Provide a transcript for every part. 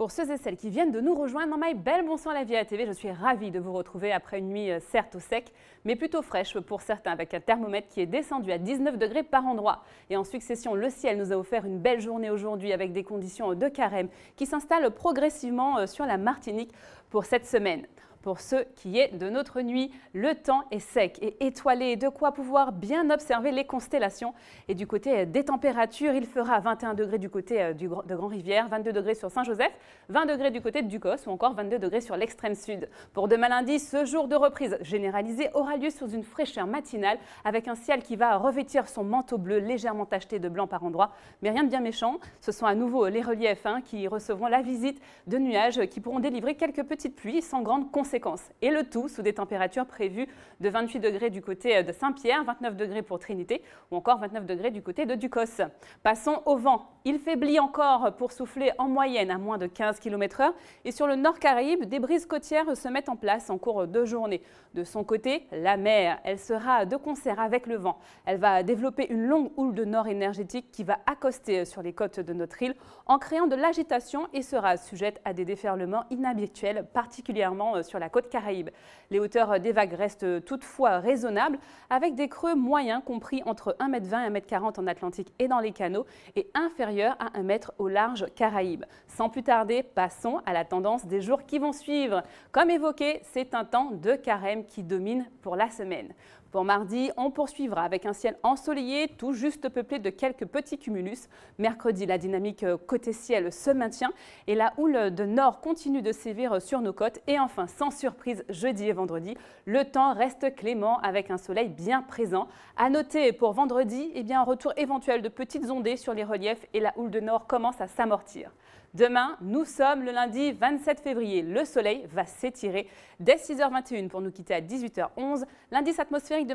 Pour ceux et celles qui viennent de nous rejoindre dans Belle Bonsoir la à la TV, je suis ravie de vous retrouver après une nuit euh, certes au sec, mais plutôt fraîche pour certains, avec un thermomètre qui est descendu à 19 degrés par endroit. Et en succession, le ciel nous a offert une belle journée aujourd'hui avec des conditions euh, de carême qui s'installent progressivement euh, sur la Martinique pour cette semaine pour ce qui est de notre nuit. Le temps est sec et étoilé, de quoi pouvoir bien observer les constellations. Et du côté euh, des températures, il fera 21 degrés du côté euh, de Grand-Rivière, 22 degrés sur Saint-Joseph, 20 degrés du côté de Ducos ou encore 22 degrés sur l'extrême sud. Pour demain lundi, ce jour de reprise généralisée aura lieu sous une fraîcheur matinale avec un ciel qui va revêtir son manteau bleu légèrement tacheté de blanc par endroits, mais rien de bien méchant. Ce sont à nouveau les reliefs hein, qui recevront la visite de nuages qui pourront délivrer quelques petites pluies sans grande conséquence séquence. Et le tout sous des températures prévues de 28 degrés du côté euh, de Saint-Pierre, 29 degrés pour Trinité ou encore 29 degrés du côté de Ducos. Passons au vent. Il faiblit encore pour souffler en moyenne à moins de 15 km/h. Et sur le nord Caraïbe, des brises côtières se mettent en place en cours de journée. De son côté, la mer, elle sera de concert avec le vent. Elle va développer une longue houle de nord énergétique qui va accoster euh, sur les côtes de notre île en créant de l'agitation et sera sujette à des déferlements inhabituels, particulièrement euh, sur la côte caraïbe. Les hauteurs des vagues restent toutefois raisonnables, avec des creux moyens compris entre 1,20 m et 1,40 m en Atlantique et dans les canaux, et inférieurs à 1 m au large Caraïbe. Sans plus tarder, passons à la tendance des jours qui vont suivre. Comme évoqué, c'est un temps de carême qui domine pour la semaine. Pour mardi, on poursuivra avec un ciel ensoleillé, tout juste peuplé de quelques petits cumulus. Mercredi, la dynamique euh, côté ciel se maintient et la houle de nord continue de sévir sur nos côtes. Et enfin, sans surprise, jeudi et vendredi, le temps reste clément avec un soleil bien présent. À noter pour vendredi, eh bien, un retour éventuel de petites ondées sur les reliefs et la houle de nord commence à s'amortir. Demain, nous sommes le lundi 27 février. Le soleil va s'étirer dès 6h21 pour nous quitter à 18h11. L'indice atmosphérique de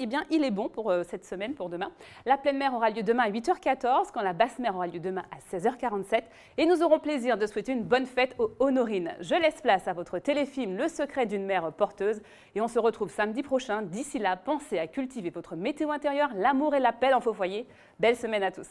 eh bien, il est bon pour euh, cette semaine, pour demain. La pleine mer aura lieu demain à 8h14, quand la basse mer aura lieu demain à 16h47. Et nous aurons plaisir de souhaiter une bonne fête aux Honorines. Je laisse place à votre téléfilm Le secret d'une mer porteuse. Et on se retrouve samedi prochain. D'ici là, pensez à cultiver votre météo intérieur, l'amour et la paix en faux foyer. Belle semaine à tous.